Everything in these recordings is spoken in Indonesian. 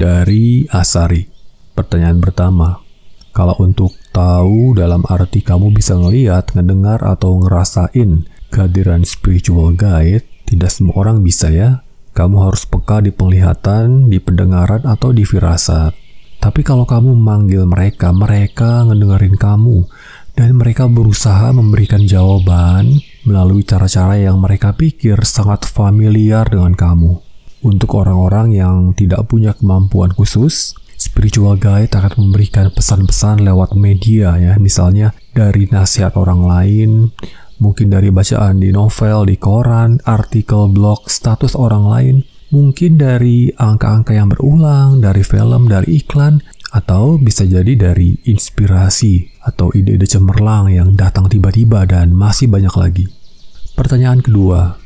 dari Asari. Pertanyaan pertama, kalau untuk tahu dalam arti kamu bisa melihat, mendengar atau ngerasain kehadiran spiritual guide, tidak semua orang bisa ya. Kamu harus peka di penglihatan, di pendengaran, atau di firasat. Tapi kalau kamu memanggil mereka, mereka ngedengerin kamu, dan mereka berusaha memberikan jawaban melalui cara-cara yang mereka pikir sangat familiar dengan kamu. Untuk orang-orang yang tidak punya kemampuan khusus, spiritual guide akan memberikan pesan-pesan lewat media ya, misalnya dari nasihat orang lain, mungkin dari bacaan di novel, di koran, artikel, blog, status orang lain, mungkin dari angka-angka yang berulang, dari film, dari iklan, atau bisa jadi dari inspirasi atau ide-ide cemerlang yang datang tiba-tiba dan masih banyak lagi. Pertanyaan kedua,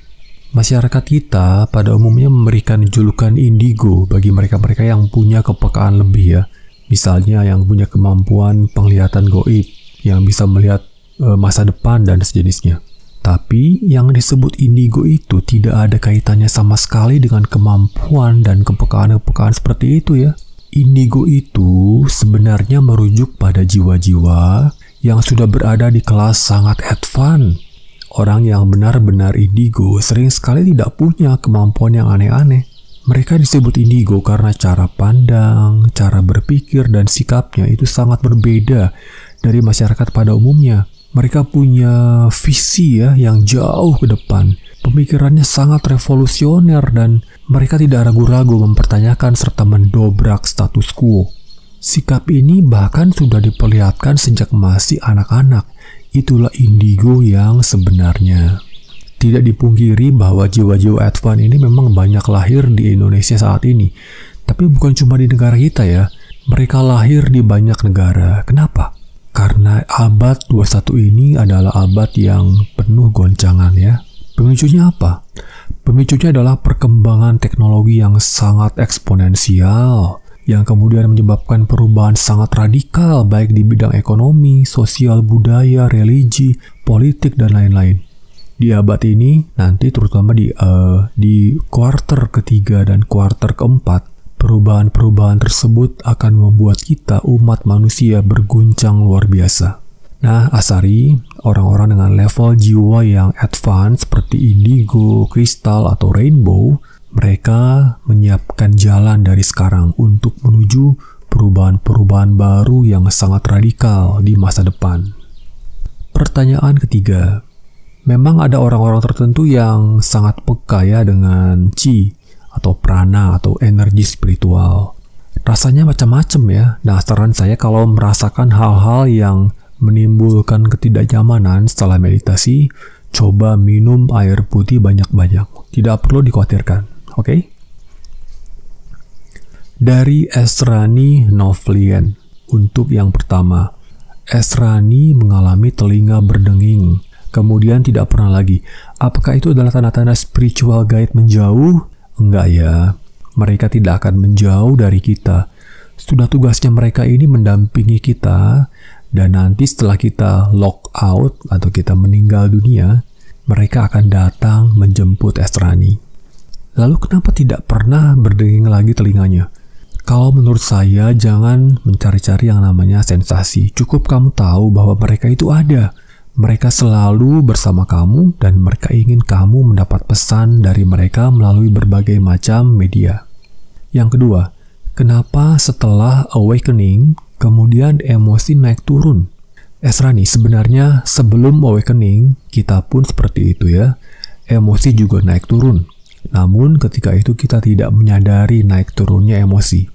Masyarakat kita pada umumnya memberikan julukan indigo bagi mereka-mereka yang punya kepekaan lebih ya. Misalnya yang punya kemampuan penglihatan goib, yang bisa melihat e, masa depan dan sejenisnya. Tapi yang disebut indigo itu tidak ada kaitannya sama sekali dengan kemampuan dan kepekaan-kepekaan seperti itu ya. Indigo itu sebenarnya merujuk pada jiwa-jiwa yang sudah berada di kelas sangat advance Orang yang benar-benar indigo sering sekali tidak punya kemampuan yang aneh-aneh. Mereka disebut indigo karena cara pandang, cara berpikir, dan sikapnya itu sangat berbeda dari masyarakat pada umumnya. Mereka punya visi ya yang jauh ke depan. Pemikirannya sangat revolusioner dan mereka tidak ragu-ragu mempertanyakan serta mendobrak status quo. Sikap ini bahkan sudah diperlihatkan sejak masih anak-anak itulah indigo yang sebenarnya. Tidak dipungkiri bahwa jiwa-jiwa advan ini memang banyak lahir di Indonesia saat ini. Tapi bukan cuma di negara kita ya, mereka lahir di banyak negara. Kenapa? Karena abad 21 ini adalah abad yang penuh goncangan ya. Pemicunya apa? Pemicunya adalah perkembangan teknologi yang sangat eksponensial yang kemudian menyebabkan perubahan sangat radikal baik di bidang ekonomi, sosial, budaya, religi, politik, dan lain-lain. Di abad ini, nanti terutama di, uh, di kuarter ketiga dan kuarter keempat, perubahan-perubahan tersebut akan membuat kita, umat manusia, berguncang luar biasa. Nah, Asari, orang-orang dengan level jiwa yang advance seperti indigo, kristal, atau rainbow, mereka menyiapkan jalan dari sekarang untuk menuju perubahan-perubahan baru yang sangat radikal di masa depan. Pertanyaan ketiga, memang ada orang-orang tertentu yang sangat peka ya dengan chi atau prana atau energi spiritual. Rasanya macam-macam ya. Nah, saran saya kalau merasakan hal-hal yang menimbulkan ketidaknyamanan setelah meditasi, coba minum air putih banyak-banyak. Tidak perlu dikhawatirkan. Oke. Okay? Dari Esrani Novlian. Untuk yang pertama, Esrani mengalami telinga berdenging, kemudian tidak pernah lagi. Apakah itu adalah tanda-tanda spiritual guide menjauh? Enggak ya. Mereka tidak akan menjauh dari kita. Sudah tugasnya mereka ini mendampingi kita dan nanti setelah kita lock out atau kita meninggal dunia, mereka akan datang menjemput Estrani. Lalu kenapa tidak pernah berdenging lagi telinganya? Kalau menurut saya, jangan mencari-cari yang namanya sensasi. Cukup kamu tahu bahwa mereka itu ada. Mereka selalu bersama kamu dan mereka ingin kamu mendapat pesan dari mereka melalui berbagai macam media. Yang kedua, kenapa setelah awakening, kemudian emosi naik turun? Esrani, sebenarnya sebelum awakening, kita pun seperti itu ya. Emosi juga naik turun. Namun ketika itu kita tidak menyadari naik turunnya emosi.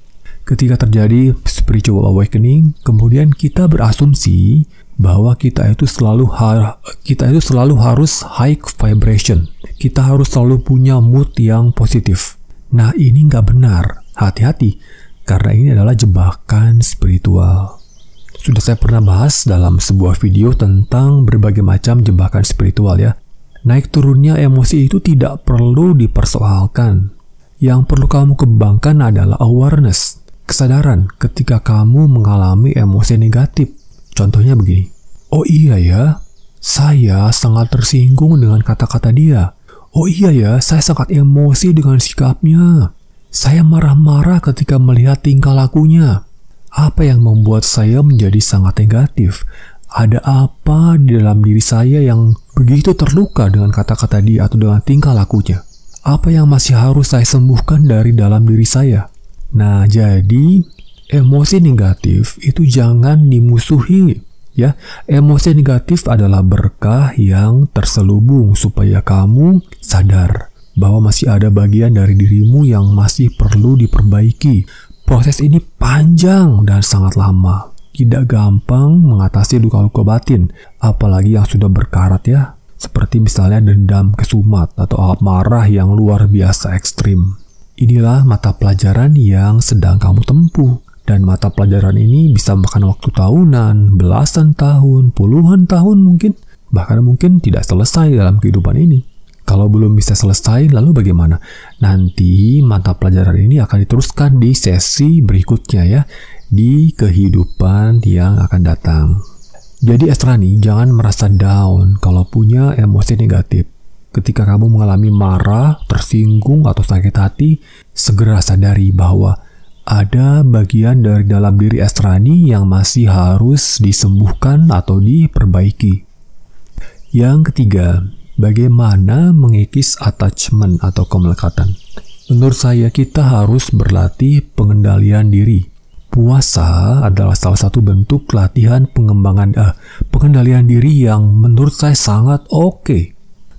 Ketika terjadi spiritual awakening, kemudian kita berasumsi bahwa kita itu selalu har kita itu selalu harus high vibration. Kita harus selalu punya mood yang positif. Nah, ini nggak benar. Hati-hati, karena ini adalah jebakan spiritual. Sudah saya pernah bahas dalam sebuah video tentang berbagai macam jebakan spiritual ya. Naik turunnya emosi itu tidak perlu dipersoalkan. Yang perlu kamu kembangkan adalah awareness, kesadaran ketika kamu mengalami emosi negatif. Contohnya begini, oh iya ya, saya sangat tersinggung dengan kata-kata dia. Oh iya ya, saya sangat emosi dengan sikapnya. Saya marah-marah ketika melihat tingkah lakunya. Apa yang membuat saya menjadi sangat negatif? ada apa di dalam diri saya yang begitu terluka dengan kata-kata dia atau dengan tingkah lakunya. Apa yang masih harus saya sembuhkan dari dalam diri saya? Nah, jadi emosi negatif itu jangan dimusuhi ya. Emosi negatif adalah berkah yang terselubung supaya kamu sadar bahwa masih ada bagian dari dirimu yang masih perlu diperbaiki. Proses ini panjang dan sangat lama tidak gampang mengatasi luka-luka batin, apalagi yang sudah berkarat ya, seperti misalnya dendam kesumat atau marah yang luar biasa ekstrim. Inilah mata pelajaran yang sedang kamu tempuh. Dan mata pelajaran ini bisa makan waktu tahunan, belasan tahun, puluhan tahun mungkin, bahkan mungkin tidak selesai dalam kehidupan ini. Kalau belum bisa selesai, lalu bagaimana? Nanti mata pelajaran ini akan diteruskan di sesi berikutnya ya, di kehidupan yang akan datang. Jadi Estrani, jangan merasa down kalau punya emosi negatif. Ketika kamu mengalami marah, tersinggung, atau sakit hati, segera sadari bahwa ada bagian dari dalam diri Estrani yang masih harus disembuhkan atau diperbaiki. Yang ketiga, bagaimana mengikis attachment atau kemelekatan? Menurut saya, kita harus berlatih pengendalian diri puasa adalah salah satu bentuk latihan pengembangan eh, pengendalian diri yang menurut saya sangat oke. Okay.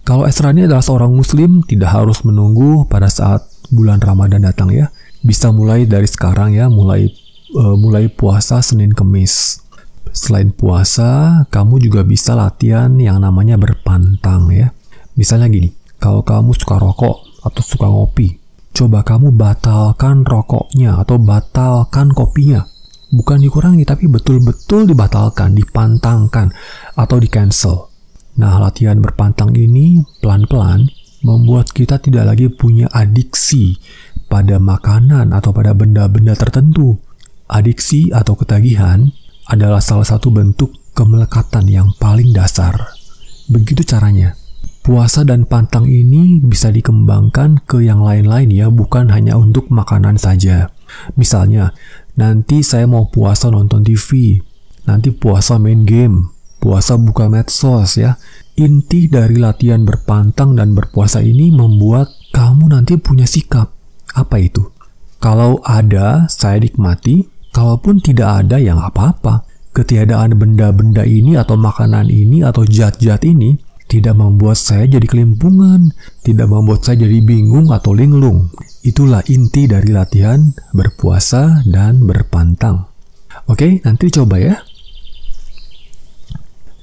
Kalau Esra adalah seorang muslim, tidak harus menunggu pada saat bulan Ramadan datang ya. Bisa mulai dari sekarang ya, mulai uh, mulai puasa Senin Kemis. Selain puasa, kamu juga bisa latihan yang namanya berpantang ya. Misalnya gini, kalau kamu suka rokok atau suka ngopi, Coba kamu batalkan rokoknya atau batalkan kopinya. Bukan dikurangi, tapi betul-betul dibatalkan, dipantangkan, atau di-cancel. Nah, latihan berpantang ini pelan-pelan membuat kita tidak lagi punya adiksi pada makanan atau pada benda-benda tertentu. Adiksi atau ketagihan adalah salah satu bentuk kemelekatan yang paling dasar. Begitu caranya puasa dan pantang ini bisa dikembangkan ke yang lain-lain ya, bukan hanya untuk makanan saja. Misalnya, nanti saya mau puasa nonton TV, nanti puasa main game, puasa buka medsos ya. Inti dari latihan berpantang dan berpuasa ini membuat kamu nanti punya sikap. Apa itu? Kalau ada, saya nikmati. Kalaupun tidak ada, yang apa-apa. Ketiadaan benda-benda ini atau makanan ini atau jat-jat ini tidak membuat saya jadi kelimpungan, tidak membuat saya jadi bingung atau linglung. Itulah inti dari latihan berpuasa dan berpantang. Oke, nanti coba ya.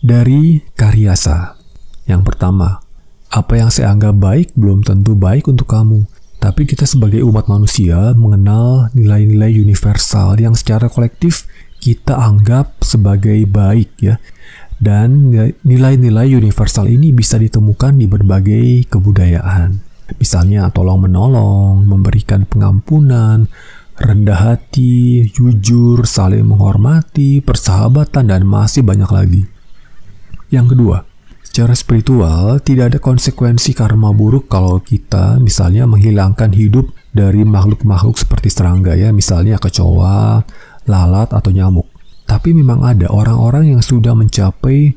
Dari Karyasa. Yang pertama, apa yang saya anggap baik belum tentu baik untuk kamu. Tapi kita sebagai umat manusia mengenal nilai-nilai universal yang secara kolektif kita anggap sebagai baik ya. Dan nilai-nilai universal ini bisa ditemukan di berbagai kebudayaan. Misalnya tolong menolong, memberikan pengampunan, rendah hati, jujur, saling menghormati, persahabatan, dan masih banyak lagi. Yang kedua, secara spiritual tidak ada konsekuensi karma buruk kalau kita misalnya menghilangkan hidup dari makhluk-makhluk seperti serangga ya, misalnya kecoa, lalat, atau nyamuk. Tapi memang ada orang-orang yang sudah mencapai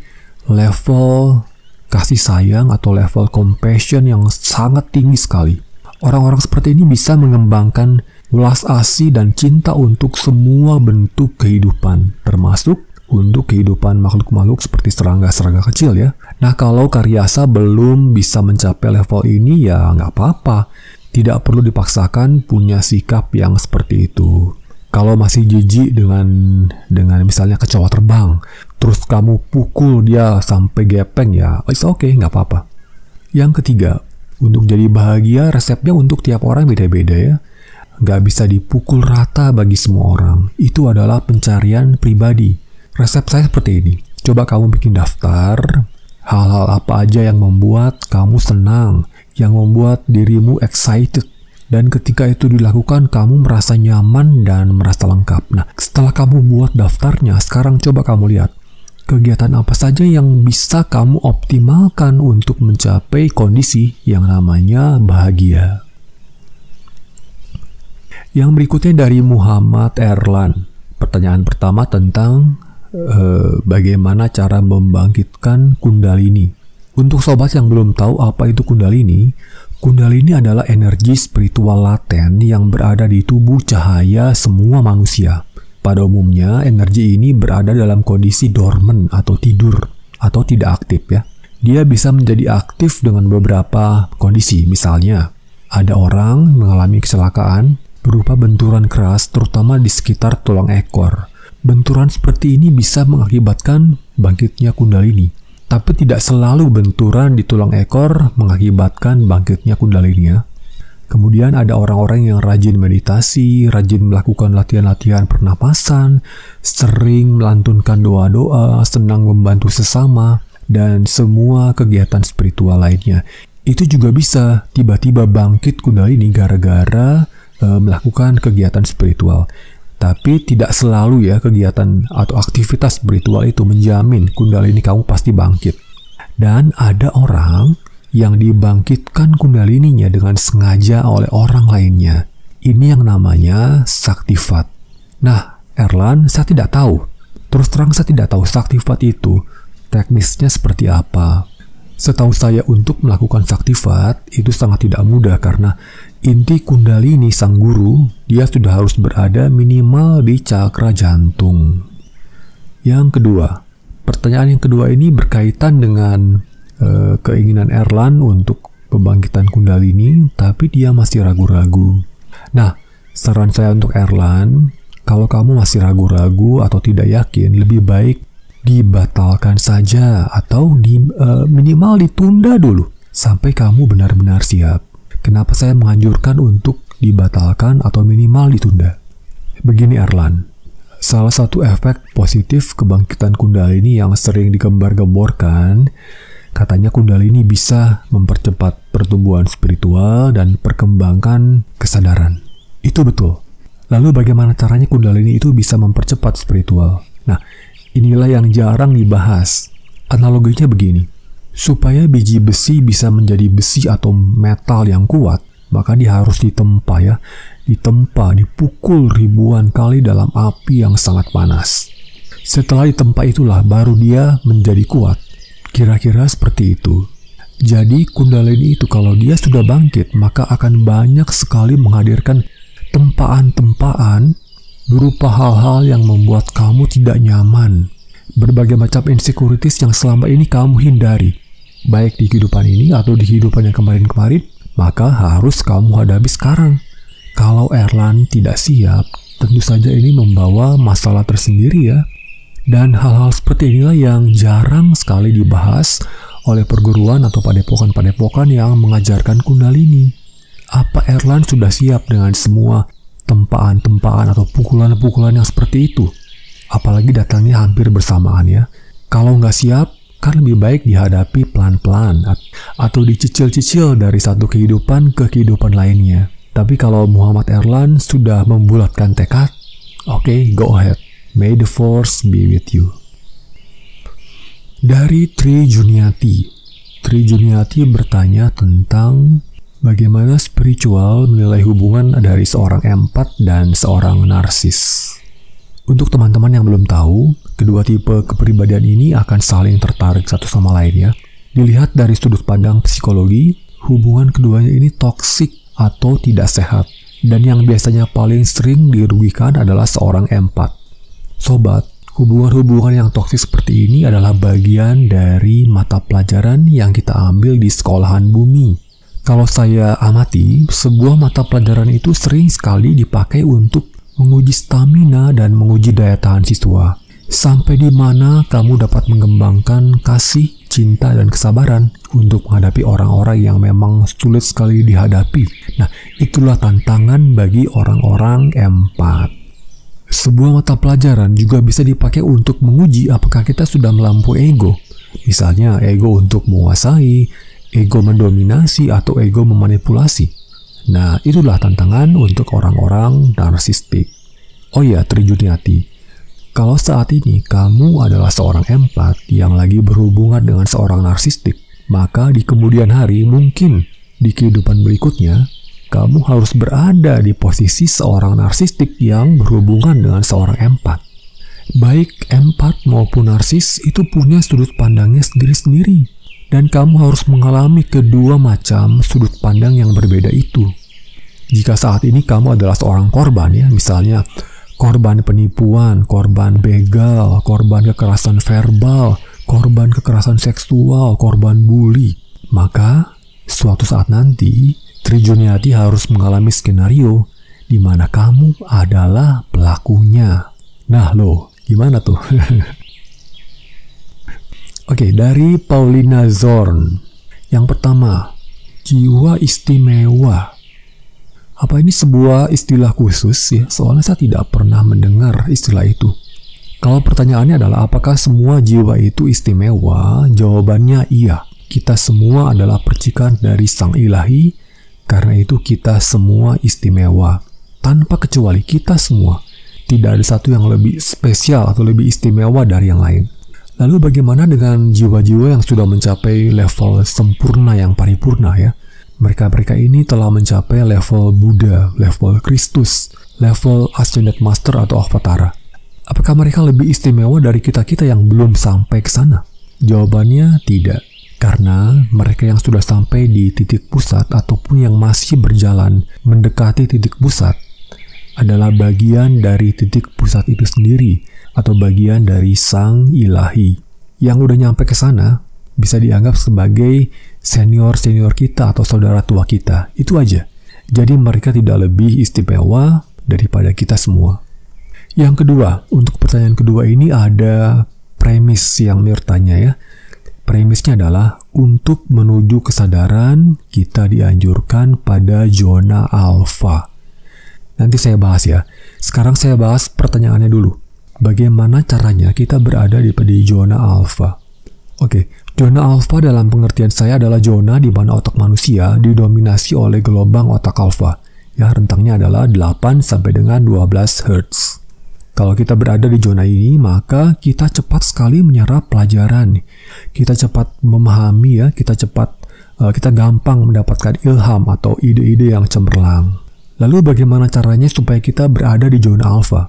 level kasih sayang atau level compassion yang sangat tinggi sekali. Orang-orang seperti ini bisa mengembangkan welas asih dan cinta untuk semua bentuk kehidupan, termasuk untuk kehidupan makhluk-makhluk seperti serangga-serangga kecil ya. Nah kalau karyasa belum bisa mencapai level ini ya nggak apa-apa. Tidak perlu dipaksakan punya sikap yang seperti itu kalau masih jijik dengan dengan misalnya kecoa terbang, terus kamu pukul dia sampai gepeng ya, it's okay, nggak apa-apa. Yang ketiga, untuk jadi bahagia resepnya untuk tiap orang beda-beda ya. Nggak bisa dipukul rata bagi semua orang. Itu adalah pencarian pribadi. Resep saya seperti ini. Coba kamu bikin daftar hal-hal apa aja yang membuat kamu senang, yang membuat dirimu excited, dan ketika itu dilakukan, kamu merasa nyaman dan merasa lengkap. Nah, setelah kamu buat daftarnya, sekarang coba kamu lihat kegiatan apa saja yang bisa kamu optimalkan untuk mencapai kondisi yang namanya bahagia. Yang berikutnya dari Muhammad Erlan. Pertanyaan pertama tentang eh, bagaimana cara membangkitkan kundalini. Untuk sobat yang belum tahu apa itu kundalini, Kundalini adalah energi spiritual laten yang berada di tubuh cahaya semua manusia. Pada umumnya, energi ini berada dalam kondisi dormen atau tidur atau tidak aktif ya. Dia bisa menjadi aktif dengan beberapa kondisi, misalnya ada orang mengalami kecelakaan berupa benturan keras terutama di sekitar tulang ekor. Benturan seperti ini bisa mengakibatkan bangkitnya kundalini. Tapi tidak selalu benturan di tulang ekor mengakibatkan bangkitnya kundalini. Ya. Kemudian ada orang-orang yang rajin meditasi, rajin melakukan latihan-latihan pernapasan, sering melantunkan doa-doa, senang membantu sesama, dan semua kegiatan spiritual lainnya. Itu juga bisa tiba-tiba bangkit kundalini gara-gara e, melakukan kegiatan spiritual. Tapi tidak selalu ya kegiatan atau aktivitas spiritual itu menjamin kundalini kamu pasti bangkit. Dan ada orang yang dibangkitkan kundalininya dengan sengaja oleh orang lainnya. Ini yang namanya saktifat. Nah, Erlan, saya tidak tahu. Terus terang saya tidak tahu saktifat itu teknisnya seperti apa. Setahu saya untuk melakukan saktifat itu sangat tidak mudah karena Inti kundalini sang guru, dia sudah harus berada minimal di cakra jantung. Yang kedua, pertanyaan yang kedua ini berkaitan dengan e, keinginan Erlan untuk pembangkitan kundalini, tapi dia masih ragu-ragu. Nah, saran saya untuk Erlan, kalau kamu masih ragu-ragu atau tidak yakin, lebih baik dibatalkan saja atau di, e, minimal ditunda dulu sampai kamu benar-benar siap. Kenapa saya menganjurkan untuk dibatalkan atau minimal ditunda? Begini Arlan. salah satu efek positif kebangkitan Kundalini yang sering digembar-gemborkan, katanya Kundalini bisa mempercepat pertumbuhan spiritual dan perkembangan kesadaran. Itu betul. Lalu bagaimana caranya Kundalini itu bisa mempercepat spiritual? Nah, inilah yang jarang dibahas. Analoginya begini. Supaya biji besi bisa menjadi besi atau metal yang kuat, maka dia harus ditempa ya, ditempa, dipukul ribuan kali dalam api yang sangat panas. Setelah ditempa itulah baru dia menjadi kuat. Kira-kira seperti itu. Jadi kundalini itu kalau dia sudah bangkit, maka akan banyak sekali menghadirkan tempaan-tempaan berupa hal-hal yang membuat kamu tidak nyaman, berbagai macam insecurities yang selama ini kamu hindari baik di kehidupan ini atau di kehidupan yang kemarin-kemarin, maka harus kamu hadapi sekarang. Kalau Erlan tidak siap, tentu saja ini membawa masalah tersendiri ya. Dan hal-hal seperti inilah yang jarang sekali dibahas oleh perguruan atau padepokan-padepokan yang mengajarkan kundalini. Apa Erlan sudah siap dengan semua tempaan-tempaan atau pukulan-pukulan yang seperti itu? Apalagi datangnya hampir bersamaan ya. Kalau nggak siap, Kan lebih baik dihadapi pelan-pelan atau dicicil-cicil dari satu kehidupan ke kehidupan lainnya. Tapi kalau Muhammad Erlan sudah membulatkan tekad, oke, okay, go ahead. May the force be with you. Dari Tri Juniati. Tri Juniati bertanya tentang bagaimana spiritual menilai hubungan dari seorang empat dan seorang narsis. Untuk teman-teman yang belum tahu, kedua tipe kepribadian ini akan saling tertarik satu sama lainnya. Dilihat dari sudut pandang psikologi, hubungan keduanya ini toksik atau tidak sehat. Dan yang biasanya paling sering dirugikan adalah seorang empat. Sobat, hubungan-hubungan yang toksik seperti ini adalah bagian dari mata pelajaran yang kita ambil di sekolahan bumi. Kalau saya amati, sebuah mata pelajaran itu sering sekali dipakai untuk menguji stamina dan menguji daya tahan siswa. Sampai di mana kamu dapat mengembangkan kasih, cinta, dan kesabaran untuk menghadapi orang-orang yang memang sulit sekali dihadapi. Nah, itulah tantangan bagi orang-orang empat. Sebuah mata pelajaran juga bisa dipakai untuk menguji apakah kita sudah melampaui ego. Misalnya, ego untuk menguasai, ego mendominasi, atau ego memanipulasi. Nah, itulah tantangan untuk orang-orang narsistik. Oh iya, Trijuniati, kalau saat ini kamu adalah seorang empat yang lagi berhubungan dengan seorang narsistik, maka di kemudian hari mungkin di kehidupan berikutnya, kamu harus berada di posisi seorang narsistik yang berhubungan dengan seorang empat. Baik empat maupun narsis itu punya sudut pandangnya sendiri-sendiri dan kamu harus mengalami kedua macam sudut pandang yang berbeda itu. Jika saat ini kamu adalah seorang korban ya, misalnya korban penipuan, korban begal, korban kekerasan verbal, korban kekerasan seksual, korban bully, maka suatu saat nanti Trijuniati harus mengalami skenario di mana kamu adalah pelakunya. Nah, loh, gimana tuh? Oke, dari Paulina Zorn. Yang pertama, jiwa istimewa. Apa ini sebuah istilah khusus ya? Soalnya saya tidak pernah mendengar istilah itu. Kalau pertanyaannya adalah apakah semua jiwa itu istimewa? Jawabannya iya. Kita semua adalah percikan dari Sang Ilahi, karena itu kita semua istimewa. Tanpa kecuali kita semua. Tidak ada satu yang lebih spesial atau lebih istimewa dari yang lain. Lalu bagaimana dengan jiwa-jiwa yang sudah mencapai level sempurna yang paripurna ya? Mereka-mereka ini telah mencapai level Buddha, level Kristus, level Ascended Master atau Avatara. Apakah mereka lebih istimewa dari kita-kita yang belum sampai ke sana? Jawabannya tidak. Karena mereka yang sudah sampai di titik pusat ataupun yang masih berjalan mendekati titik pusat adalah bagian dari titik pusat itu sendiri atau bagian dari sang ilahi. Yang udah nyampe ke sana bisa dianggap sebagai senior-senior kita atau saudara tua kita. Itu aja. Jadi mereka tidak lebih istimewa daripada kita semua. Yang kedua, untuk pertanyaan kedua ini ada premis yang Mir tanya ya. Premisnya adalah untuk menuju kesadaran kita dianjurkan pada zona alfa. Nanti saya bahas ya. Sekarang saya bahas pertanyaannya dulu bagaimana caranya kita berada di, pedi zona alfa. Oke, zona alfa dalam pengertian saya adalah zona di mana otak manusia didominasi oleh gelombang otak alfa. Ya, rentangnya adalah 8 sampai dengan 12 Hz. Kalau kita berada di zona ini, maka kita cepat sekali menyerap pelajaran. Kita cepat memahami ya, kita cepat eh, kita gampang mendapatkan ilham atau ide-ide yang cemerlang. Lalu bagaimana caranya supaya kita berada di zona alfa?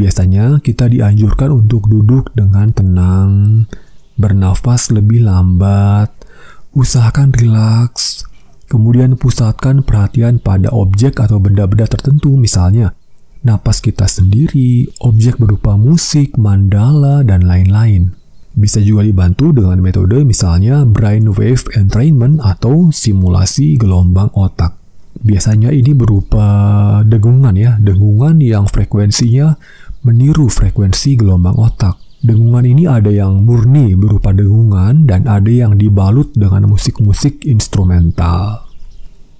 Biasanya kita dianjurkan untuk duduk dengan tenang, bernafas lebih lambat, usahakan rileks, kemudian pusatkan perhatian pada objek atau benda-benda tertentu misalnya napas kita sendiri, objek berupa musik, mandala, dan lain-lain. Bisa juga dibantu dengan metode misalnya brainwave entrainment atau simulasi gelombang otak. Biasanya ini berupa dengungan ya, dengungan yang frekuensinya meniru frekuensi gelombang otak. Dengungan ini ada yang murni berupa dengungan dan ada yang dibalut dengan musik-musik instrumental.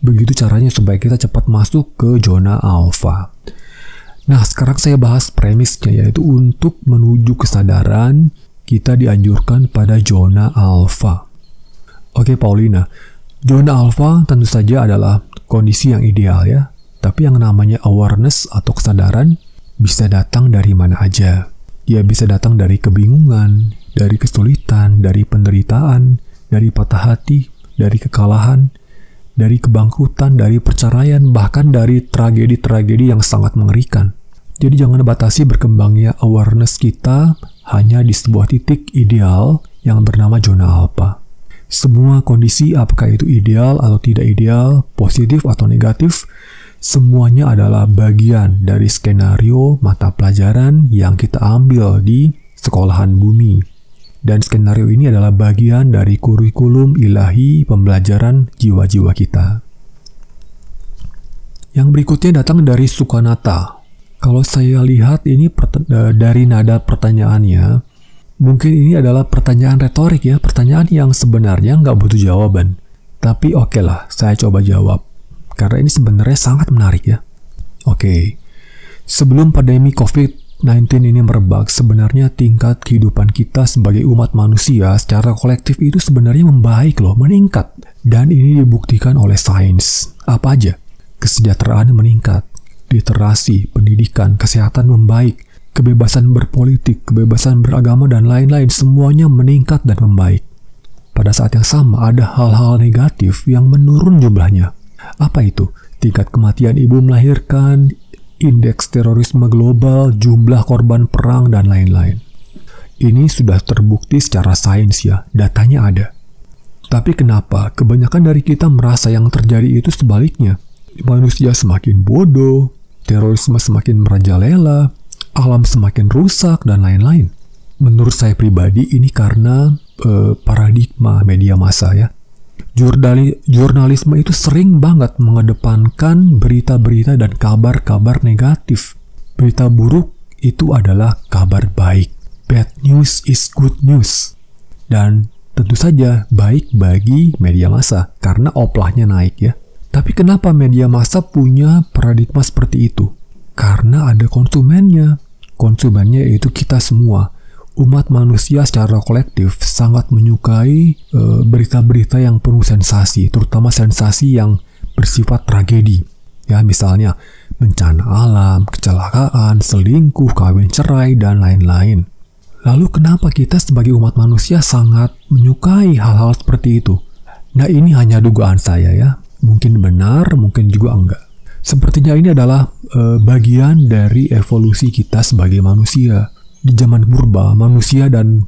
Begitu caranya supaya kita cepat masuk ke zona alfa. Nah, sekarang saya bahas premisnya yaitu untuk menuju kesadaran kita dianjurkan pada zona alfa. Oke Paulina, zona alfa tentu saja adalah kondisi yang ideal ya. Tapi yang namanya awareness atau kesadaran bisa datang dari mana aja. Ya bisa datang dari kebingungan, dari kesulitan, dari penderitaan, dari patah hati, dari kekalahan, dari kebangkrutan, dari perceraian, bahkan dari tragedi-tragedi yang sangat mengerikan. Jadi jangan batasi berkembangnya awareness kita hanya di sebuah titik ideal yang bernama zona alpha. Semua kondisi apakah itu ideal atau tidak ideal, positif atau negatif, Semuanya adalah bagian dari skenario mata pelajaran yang kita ambil di sekolahan bumi. Dan skenario ini adalah bagian dari kurikulum ilahi pembelajaran jiwa-jiwa kita. Yang berikutnya datang dari Sukanata. Kalau saya lihat ini eh, dari nada pertanyaannya, mungkin ini adalah pertanyaan retorik ya, pertanyaan yang sebenarnya nggak butuh jawaban. Tapi oke okay lah, saya coba jawab karena ini sebenarnya sangat menarik ya. Oke, sebelum pandemi COVID-19 ini merebak, sebenarnya tingkat kehidupan kita sebagai umat manusia secara kolektif itu sebenarnya membaik loh, meningkat. Dan ini dibuktikan oleh sains. Apa aja? Kesejahteraan meningkat, literasi, pendidikan, kesehatan membaik, kebebasan berpolitik, kebebasan beragama, dan lain-lain semuanya meningkat dan membaik. Pada saat yang sama, ada hal-hal negatif yang menurun jumlahnya, apa itu? Tingkat kematian ibu melahirkan, indeks terorisme global, jumlah korban perang, dan lain-lain. Ini sudah terbukti secara sains ya, datanya ada. Tapi kenapa kebanyakan dari kita merasa yang terjadi itu sebaliknya? Manusia semakin bodoh, terorisme semakin merajalela, alam semakin rusak, dan lain-lain. Menurut saya pribadi ini karena eh, paradigma media massa ya. Jurnali, jurnalisme itu sering banget mengedepankan berita-berita dan kabar-kabar negatif. Berita buruk itu adalah kabar baik. Bad news is good news. Dan tentu saja baik bagi media massa karena oplahnya naik ya. Tapi kenapa media massa punya paradigma seperti itu? Karena ada konsumennya. Konsumennya yaitu kita semua umat manusia secara kolektif sangat menyukai e, berita-berita yang penuh sensasi, terutama sensasi yang bersifat tragedi. Ya, misalnya bencana alam, kecelakaan, selingkuh, kawin cerai, dan lain-lain. Lalu kenapa kita sebagai umat manusia sangat menyukai hal-hal seperti itu? Nah, ini hanya dugaan saya ya. Mungkin benar, mungkin juga enggak. Sepertinya ini adalah e, bagian dari evolusi kita sebagai manusia di zaman purba, manusia dan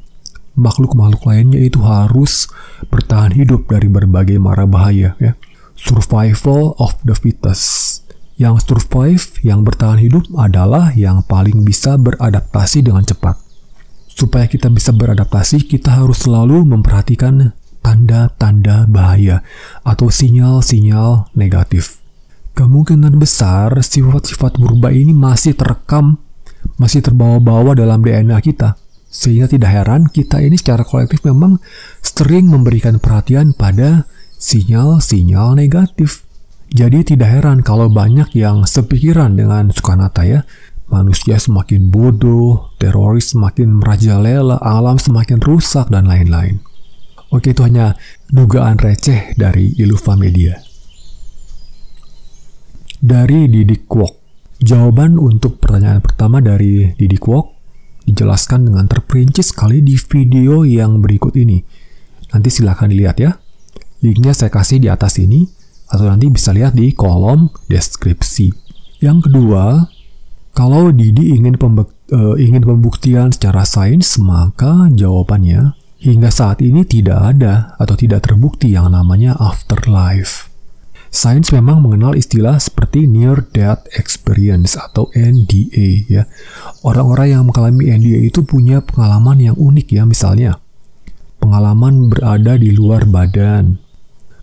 makhluk-makhluk lainnya itu harus bertahan hidup dari berbagai mara bahaya ya. Survival of the fittest. Yang survive, yang bertahan hidup adalah yang paling bisa beradaptasi dengan cepat. Supaya kita bisa beradaptasi, kita harus selalu memperhatikan tanda-tanda bahaya atau sinyal-sinyal negatif. Kemungkinan besar sifat-sifat purba ini masih terekam masih terbawa-bawa dalam DNA kita. Sehingga tidak heran kita ini secara kolektif memang sering memberikan perhatian pada sinyal-sinyal negatif. Jadi tidak heran kalau banyak yang sepikiran dengan Sukanata ya. Manusia semakin bodoh, teroris semakin merajalela, alam semakin rusak, dan lain-lain. Oke, itu hanya dugaan receh dari Ilufa Media. Dari Didik Kwok. Jawaban untuk pertanyaan pertama dari Didi Kwok dijelaskan dengan terperinci sekali di video yang berikut ini. Nanti silahkan dilihat ya. Linknya saya kasih di atas ini, atau nanti bisa lihat di kolom deskripsi. Yang kedua, kalau Didi ingin, uh, ingin pembuktian secara sains, maka jawabannya hingga saat ini tidak ada atau tidak terbukti yang namanya afterlife. Sains memang mengenal istilah seperti near death experience atau NDA ya. Orang-orang yang mengalami NDA itu punya pengalaman yang unik ya misalnya. Pengalaman berada di luar badan,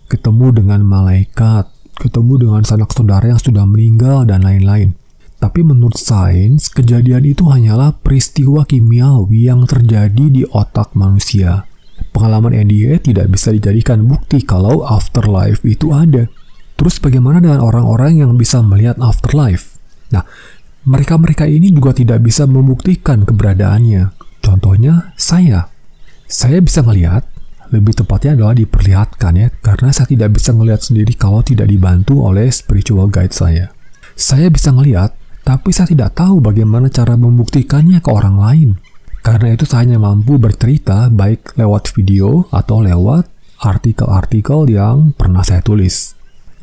ketemu dengan malaikat, ketemu dengan sanak saudara yang sudah meninggal dan lain-lain. Tapi menurut sains, kejadian itu hanyalah peristiwa kimiawi yang terjadi di otak manusia. Pengalaman NDA tidak bisa dijadikan bukti kalau afterlife itu ada. Terus bagaimana dengan orang-orang yang bisa melihat afterlife? Nah, mereka-mereka ini juga tidak bisa membuktikan keberadaannya. Contohnya saya. Saya bisa melihat, lebih tepatnya adalah diperlihatkan ya, karena saya tidak bisa melihat sendiri kalau tidak dibantu oleh spiritual guide saya. Saya bisa melihat, tapi saya tidak tahu bagaimana cara membuktikannya ke orang lain. Karena itu saya hanya mampu bercerita baik lewat video atau lewat artikel-artikel yang pernah saya tulis.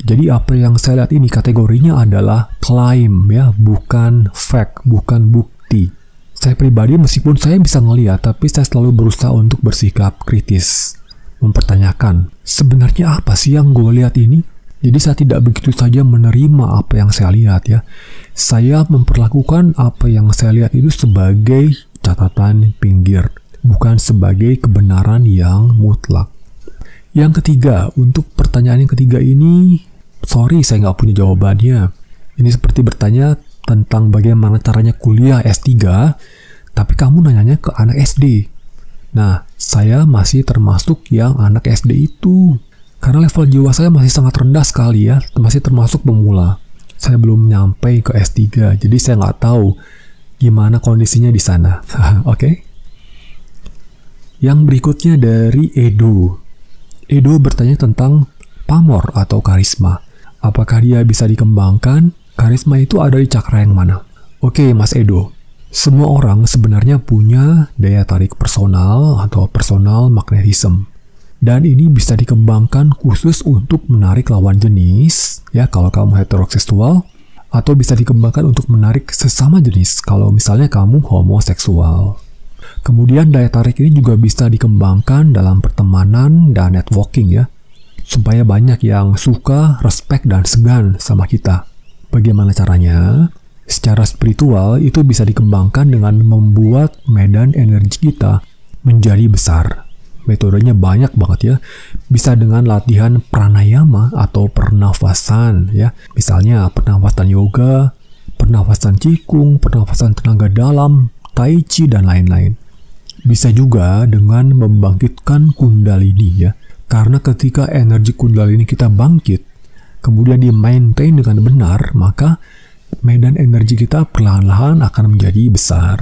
Jadi apa yang saya lihat ini kategorinya adalah klaim ya, bukan fact, bukan bukti. Saya pribadi meskipun saya bisa ngeliat, tapi saya selalu berusaha untuk bersikap kritis. Mempertanyakan, sebenarnya apa sih yang gue lihat ini? Jadi saya tidak begitu saja menerima apa yang saya lihat ya. Saya memperlakukan apa yang saya lihat itu sebagai catatan pinggir, bukan sebagai kebenaran yang mutlak. Yang ketiga, untuk pertanyaan yang ketiga ini, sorry saya nggak punya jawabannya. Ini seperti bertanya tentang bagaimana caranya kuliah S3, tapi kamu nanyanya ke anak SD. Nah, saya masih termasuk yang anak SD itu. Karena level jiwa saya masih sangat rendah sekali ya, masih termasuk pemula. Saya belum nyampe ke S3, jadi saya nggak tahu gimana kondisinya di sana. Oke? Okay? Yang berikutnya dari Edu. Edo bertanya tentang pamor atau karisma. Apakah dia bisa dikembangkan? Karisma itu ada di cakra yang mana? Oke, Mas Edo. Semua orang sebenarnya punya daya tarik personal atau personal magnetism. Dan ini bisa dikembangkan khusus untuk menarik lawan jenis, ya kalau kamu heteroseksual, atau bisa dikembangkan untuk menarik sesama jenis kalau misalnya kamu homoseksual. Kemudian daya tarik ini juga bisa dikembangkan dalam pertemanan dan networking ya. Supaya banyak yang suka, respect, dan segan sama kita. Bagaimana caranya? Secara spiritual itu bisa dikembangkan dengan membuat medan energi kita menjadi besar metodenya banyak banget ya. Bisa dengan latihan pranayama atau pernafasan ya. Misalnya pernafasan yoga, pernafasan cikung, pernafasan tenaga dalam, tai chi, dan lain-lain. Bisa juga dengan membangkitkan kundalini ya, karena ketika energi kundalini kita bangkit, kemudian di maintain dengan benar, maka medan energi kita perlahan-lahan akan menjadi besar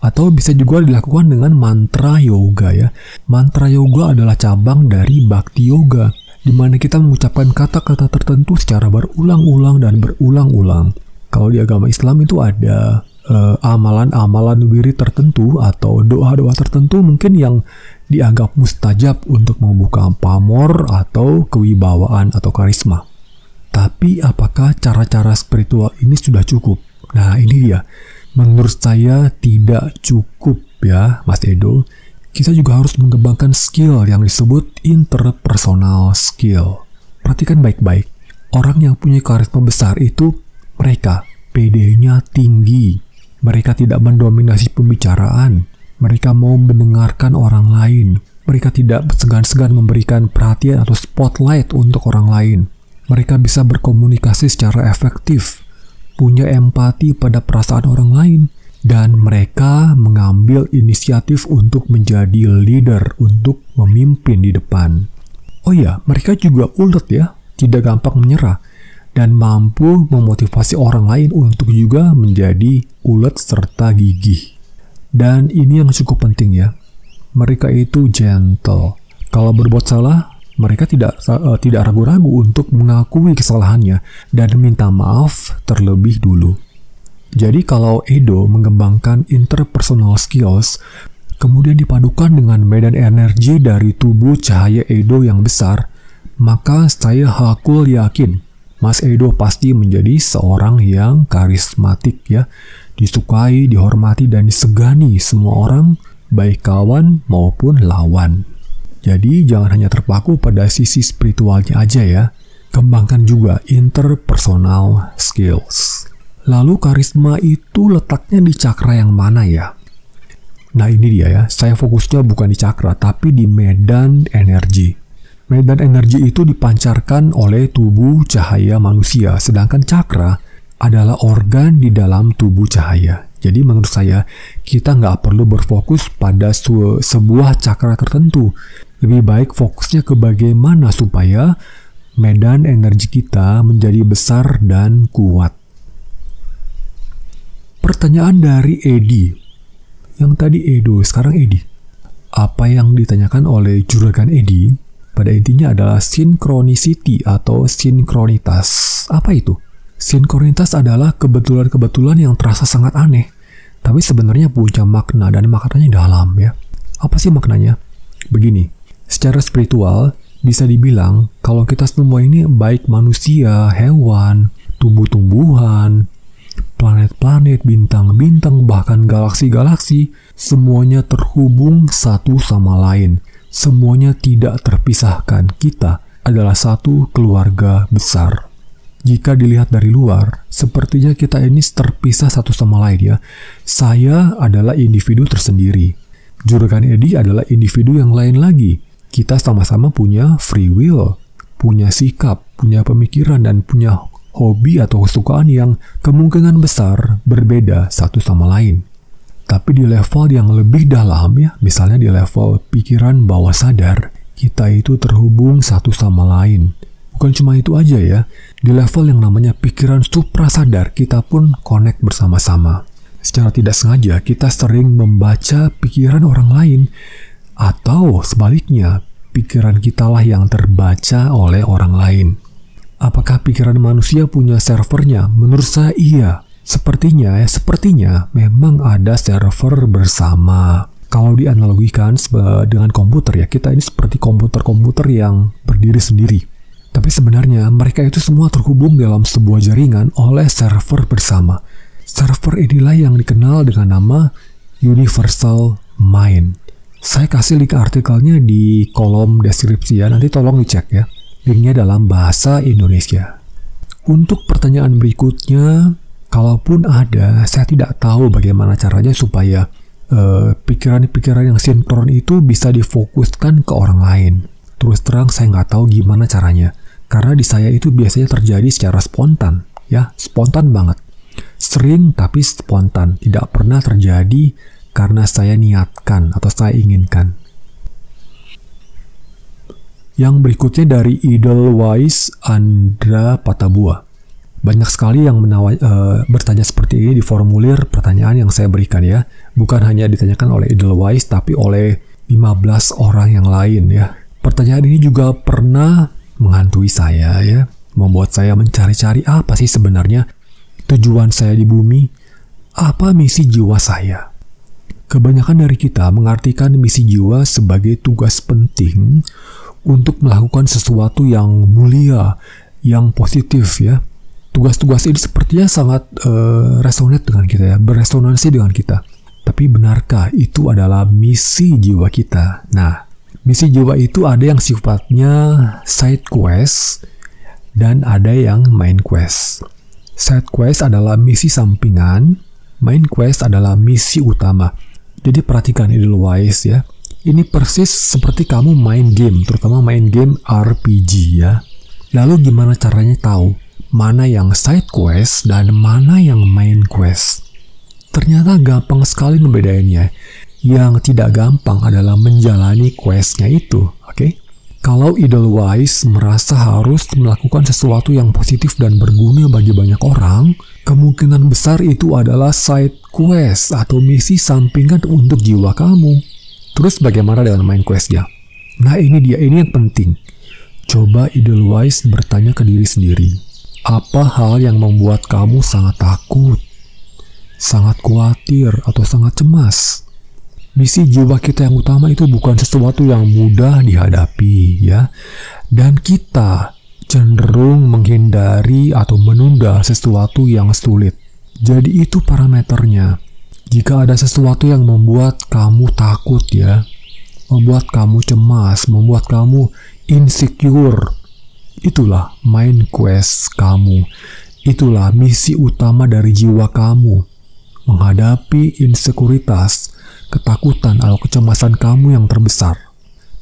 atau bisa juga dilakukan dengan mantra yoga ya. Mantra yoga adalah cabang dari bhakti yoga di mana kita mengucapkan kata-kata tertentu secara berulang-ulang dan berulang-ulang. Kalau di agama Islam itu ada Eh, amalan-amalan uh, wirid tertentu atau doa-doa tertentu mungkin yang dianggap mustajab untuk membuka pamor atau kewibawaan atau karisma. Tapi apakah cara-cara spiritual ini sudah cukup? Nah ini dia, menurut saya tidak cukup ya Mas Edo. Kita juga harus mengembangkan skill yang disebut interpersonal skill. Perhatikan baik-baik, orang yang punya karisma besar itu mereka PD-nya tinggi, mereka tidak mendominasi pembicaraan. Mereka mau mendengarkan orang lain. Mereka tidak segan-segan memberikan perhatian atau spotlight untuk orang lain. Mereka bisa berkomunikasi secara efektif, punya empati pada perasaan orang lain, dan mereka mengambil inisiatif untuk menjadi leader, untuk memimpin di depan. Oh iya, mereka juga ulet ya, tidak gampang menyerah dan mampu memotivasi orang lain untuk juga menjadi ulet serta gigih. Dan ini yang cukup penting ya. Mereka itu gentle. Kalau berbuat salah, mereka tidak uh, tidak ragu-ragu untuk mengakui kesalahannya dan minta maaf terlebih dulu. Jadi kalau Edo mengembangkan interpersonal skills, kemudian dipadukan dengan medan energi dari tubuh cahaya Edo yang besar, maka saya hakul yakin Mas Edo pasti menjadi seorang yang karismatik ya, disukai, dihormati, dan disegani semua orang, baik kawan maupun lawan. Jadi jangan hanya terpaku pada sisi spiritualnya aja ya, kembangkan juga interpersonal skills. Lalu karisma itu letaknya di cakra yang mana ya? Nah ini dia ya, saya fokusnya bukan di cakra, tapi di medan energi. Medan energi itu dipancarkan oleh tubuh cahaya manusia, sedangkan cakra adalah organ di dalam tubuh cahaya. Jadi menurut saya, kita nggak perlu berfokus pada sebuah cakra tertentu. Lebih baik fokusnya ke bagaimana supaya medan energi kita menjadi besar dan kuat. Pertanyaan dari Edi. Yang tadi Edo, sekarang Edi. Apa yang ditanyakan oleh juragan Edi pada intinya adalah synchronicity atau sinkronitas. Apa itu? Sinkronitas adalah kebetulan-kebetulan yang terasa sangat aneh, tapi sebenarnya punya makna dan maknanya dalam ya. Apa sih maknanya? Begini, secara spiritual bisa dibilang kalau kita semua ini baik manusia, hewan, tumbuh-tumbuhan, planet-planet, bintang-bintang, bahkan galaksi-galaksi, semuanya terhubung satu sama lain Semuanya tidak terpisahkan. Kita adalah satu keluarga besar. Jika dilihat dari luar, sepertinya kita ini terpisah satu sama lain ya. Saya adalah individu tersendiri. Juragan Edi adalah individu yang lain lagi. Kita sama-sama punya free will, punya sikap, punya pemikiran, dan punya hobi atau kesukaan yang kemungkinan besar berbeda satu sama lain. Tapi di level yang lebih dalam ya, misalnya di level pikiran bawah sadar, kita itu terhubung satu sama lain. Bukan cuma itu aja ya, di level yang namanya pikiran suprasadar kita pun connect bersama-sama. Secara tidak sengaja kita sering membaca pikiran orang lain atau sebaliknya pikiran kitalah yang terbaca oleh orang lain. Apakah pikiran manusia punya servernya? Menurut saya iya, Sepertinya, ya, sepertinya memang ada server bersama. Kalau dianalogikan dengan komputer ya, kita ini seperti komputer-komputer yang berdiri sendiri. Tapi sebenarnya mereka itu semua terhubung dalam sebuah jaringan oleh server bersama. Server inilah yang dikenal dengan nama Universal Mind. Saya kasih link artikelnya di kolom deskripsi ya, nanti tolong dicek ya. Linknya dalam bahasa Indonesia. Untuk pertanyaan berikutnya, Kalaupun ada, saya tidak tahu bagaimana caranya supaya eh, pikiran-pikiran uh, yang sinkron itu bisa difokuskan ke orang lain. Terus terang saya nggak tahu gimana caranya. Karena di saya itu biasanya terjadi secara spontan, ya, spontan banget. Sering tapi spontan, tidak pernah terjadi karena saya niatkan atau saya inginkan. Yang berikutnya dari Idolwise Andra Patabua. Banyak sekali yang menawa, e, bertanya seperti ini di formulir pertanyaan yang saya berikan ya. Bukan hanya ditanyakan oleh Edelweiss, tapi oleh 15 orang yang lain ya. Pertanyaan ini juga pernah menghantui saya ya. Membuat saya mencari-cari apa sih sebenarnya tujuan saya di bumi, apa misi jiwa saya. Kebanyakan dari kita mengartikan misi jiwa sebagai tugas penting untuk melakukan sesuatu yang mulia, yang positif ya, tugas-tugas ini sepertinya sangat uh, resonate dengan kita ya, beresonansi dengan kita. Tapi benarkah itu adalah misi jiwa kita? Nah, misi jiwa itu ada yang sifatnya side quest dan ada yang main quest. Side quest adalah misi sampingan, main quest adalah misi utama. Jadi perhatikan ini Edelweiss ya. Ini persis seperti kamu main game, terutama main game RPG ya. Lalu gimana caranya tahu mana yang side quest dan mana yang main quest. Ternyata gampang sekali membedainya. Yang tidak gampang adalah menjalani questnya itu, oke? Okay? Kalau Wise merasa harus melakukan sesuatu yang positif dan berguna bagi banyak orang, kemungkinan besar itu adalah side quest atau misi sampingan untuk jiwa kamu. Terus bagaimana dengan main questnya? Nah ini dia, ini yang penting. Coba Wise bertanya ke diri sendiri, apa hal yang membuat kamu sangat takut, sangat khawatir, atau sangat cemas? Misi jiwa kita yang utama itu bukan sesuatu yang mudah dihadapi, ya. Dan kita cenderung menghindari atau menunda sesuatu yang sulit. Jadi itu parameternya. Jika ada sesuatu yang membuat kamu takut ya, membuat kamu cemas, membuat kamu insecure, Itulah main quest kamu. Itulah misi utama dari jiwa kamu. Menghadapi insekuritas, ketakutan atau kecemasan kamu yang terbesar.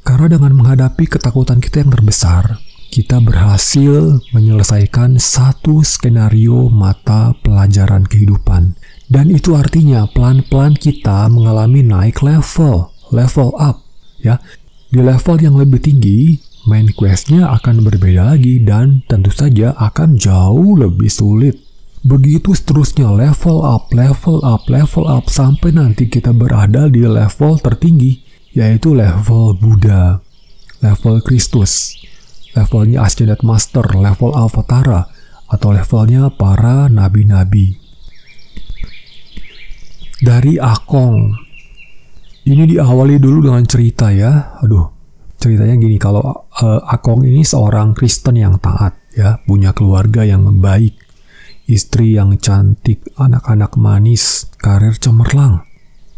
Karena dengan menghadapi ketakutan kita yang terbesar, kita berhasil menyelesaikan satu skenario mata pelajaran kehidupan. Dan itu artinya pelan-pelan kita mengalami naik level, level up. Ya, di level yang lebih tinggi, main questnya akan berbeda lagi dan tentu saja akan jauh lebih sulit. Begitu seterusnya level up, level up, level up sampai nanti kita berada di level tertinggi yaitu level Buddha, level Kristus, levelnya Ascended Master, level Avatara atau levelnya para nabi-nabi. Dari Akong. Ini diawali dulu dengan cerita ya. Aduh, ceritanya gini kalau uh, Akong ini seorang Kristen yang taat ya punya keluarga yang baik istri yang cantik anak-anak manis karir cemerlang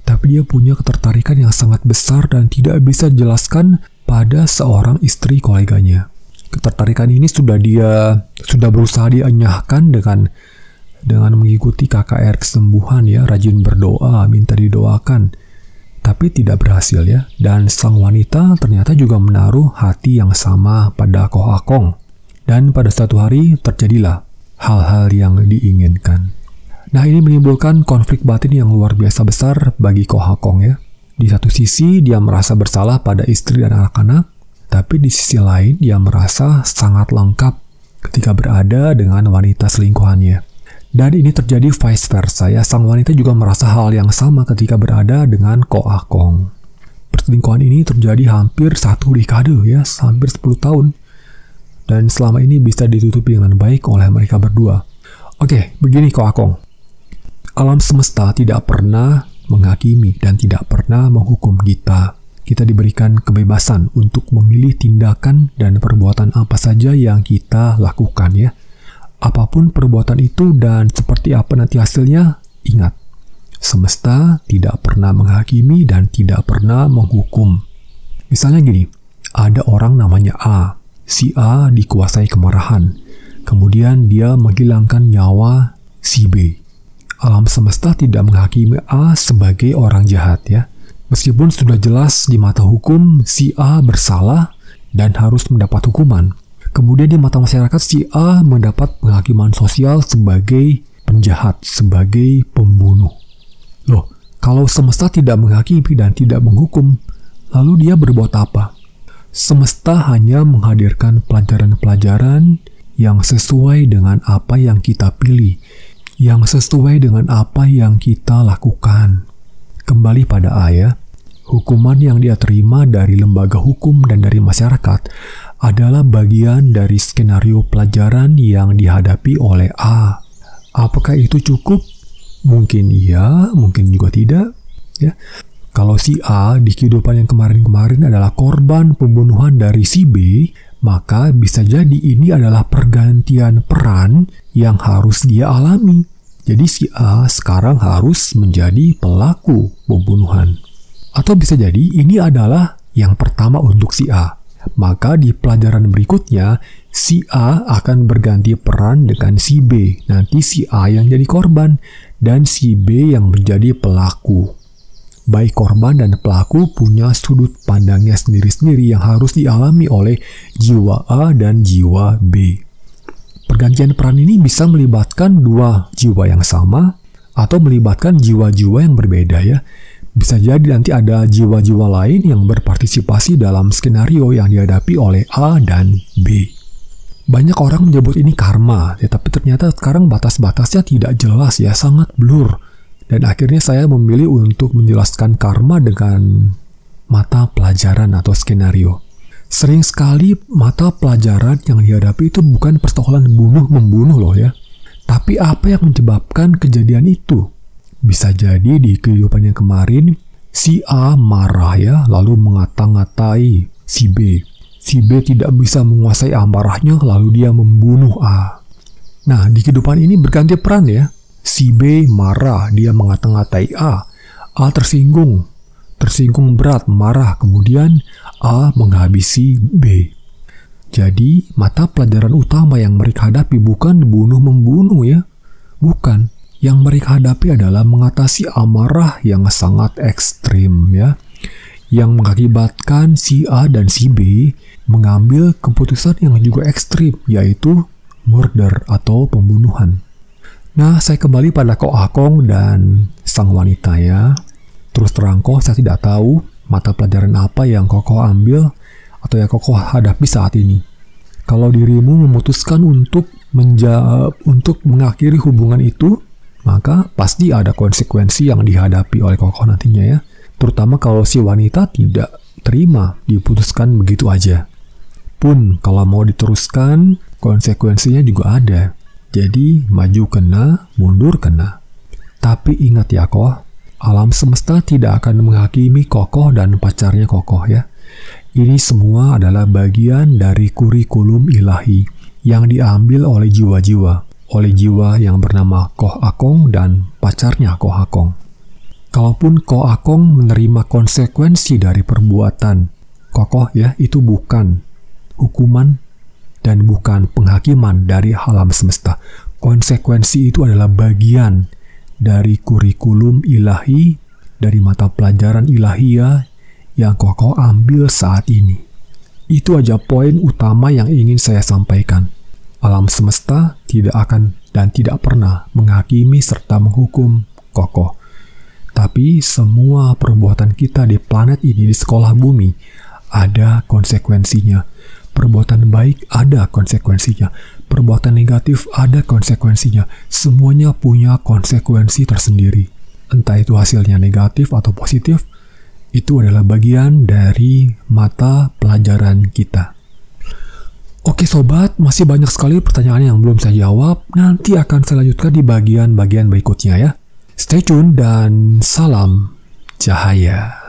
tapi dia punya ketertarikan yang sangat besar dan tidak bisa dijelaskan pada seorang istri koleganya ketertarikan ini sudah dia sudah berusaha dianyahkan dengan dengan mengikuti KKR kesembuhan ya rajin berdoa minta didoakan tapi tidak berhasil ya. Dan sang wanita ternyata juga menaruh hati yang sama pada Koh Akong. Dan pada satu hari terjadilah hal-hal yang diinginkan. Nah ini menimbulkan konflik batin yang luar biasa besar bagi Koh Akong ya. Di satu sisi dia merasa bersalah pada istri dan anak-anak, tapi di sisi lain dia merasa sangat lengkap ketika berada dengan wanita selingkuhannya. Dan ini terjadi vice versa ya, sang wanita juga merasa hal yang sama ketika berada dengan Ko Akong. Kong. Perselingkuhan ini terjadi hampir satu dekade ya, hampir 10 tahun. Dan selama ini bisa ditutupi dengan baik oleh mereka berdua. Oke, begini Ko Akong. Alam semesta tidak pernah menghakimi dan tidak pernah menghukum kita kita diberikan kebebasan untuk memilih tindakan dan perbuatan apa saja yang kita lakukan ya. Apapun perbuatan itu dan seperti apa nanti hasilnya, ingat, semesta tidak pernah menghakimi dan tidak pernah menghukum. Misalnya gini, ada orang namanya A. Si A dikuasai kemarahan. Kemudian dia menghilangkan nyawa si B. Alam semesta tidak menghakimi A sebagai orang jahat ya. Meskipun sudah jelas di mata hukum si A bersalah dan harus mendapat hukuman, Kemudian di mata masyarakat si A mendapat penghakiman sosial sebagai penjahat, sebagai pembunuh. Loh, kalau semesta tidak menghakimi dan tidak menghukum, lalu dia berbuat apa? Semesta hanya menghadirkan pelajaran-pelajaran yang sesuai dengan apa yang kita pilih, yang sesuai dengan apa yang kita lakukan. Kembali pada A hukuman yang dia terima dari lembaga hukum dan dari masyarakat adalah bagian dari skenario pelajaran yang dihadapi oleh A. Apakah itu cukup? Mungkin iya, mungkin juga tidak. Ya. Kalau si A di kehidupan yang kemarin-kemarin adalah korban pembunuhan dari si B, maka bisa jadi ini adalah pergantian peran yang harus dia alami. Jadi si A sekarang harus menjadi pelaku pembunuhan. Atau bisa jadi ini adalah yang pertama untuk si A maka di pelajaran berikutnya si A akan berganti peran dengan si B. Nanti si A yang jadi korban dan si B yang menjadi pelaku. Baik korban dan pelaku punya sudut pandangnya sendiri-sendiri yang harus dialami oleh jiwa A dan jiwa B. Pergantian peran ini bisa melibatkan dua jiwa yang sama atau melibatkan jiwa-jiwa yang berbeda ya. Bisa jadi nanti ada jiwa-jiwa lain yang berpartisipasi dalam skenario yang dihadapi oleh A dan B. Banyak orang menyebut ini karma, ya, tapi ternyata sekarang batas-batasnya tidak jelas ya, sangat blur. Dan akhirnya saya memilih untuk menjelaskan karma dengan mata pelajaran atau skenario. Sering sekali mata pelajaran yang dihadapi itu bukan persoalan bunuh-membunuh loh ya. Tapi apa yang menyebabkan kejadian itu? Bisa jadi di kehidupannya kemarin, si A marah ya, lalu mengata-ngatai si B. Si B tidak bisa menguasai amarahnya, lalu dia membunuh A. Nah, di kehidupan ini berganti peran ya. Si B marah, dia mengata-ngatai A. A tersinggung, tersinggung berat, marah, kemudian A menghabisi B. Jadi, mata pelajaran utama yang mereka hadapi bukan bunuh-membunuh ya. Bukan yang mereka hadapi adalah mengatasi amarah yang sangat ekstrim ya yang mengakibatkan si A dan si B mengambil keputusan yang juga ekstrim yaitu murder atau pembunuhan. Nah, saya kembali pada Ko Akong dan sang wanita ya. Terus terang kok saya tidak tahu mata pelajaran apa yang kokoh ambil atau yang kokoh hadapi saat ini. Kalau dirimu memutuskan untuk menja untuk mengakhiri hubungan itu, maka pasti ada konsekuensi yang dihadapi oleh kokoh nantinya ya. Terutama kalau si wanita tidak terima diputuskan begitu aja. Pun kalau mau diteruskan, konsekuensinya juga ada. Jadi maju kena, mundur kena. Tapi ingat ya Kokoh, alam semesta tidak akan menghakimi kokoh dan pacarnya kokoh ya. Ini semua adalah bagian dari kurikulum ilahi yang diambil oleh jiwa-jiwa oleh jiwa yang bernama Koh Akong dan pacarnya Koh Akong. Kalaupun Koh Akong menerima konsekuensi dari perbuatan, kokoh ya itu bukan hukuman dan bukan penghakiman dari alam semesta. Konsekuensi itu adalah bagian dari kurikulum ilahi, dari mata pelajaran ilahia yang kokoh ambil saat ini. Itu aja poin utama yang ingin saya sampaikan alam semesta tidak akan dan tidak pernah menghakimi serta menghukum kokoh. Tapi semua perbuatan kita di planet ini, di sekolah bumi, ada konsekuensinya. Perbuatan baik ada konsekuensinya. Perbuatan negatif ada konsekuensinya. Semuanya punya konsekuensi tersendiri. Entah itu hasilnya negatif atau positif, itu adalah bagian dari mata pelajaran kita. Oke sobat, masih banyak sekali pertanyaan yang belum saya jawab. Nanti akan saya lanjutkan di bagian-bagian berikutnya ya. Stay tune dan salam cahaya.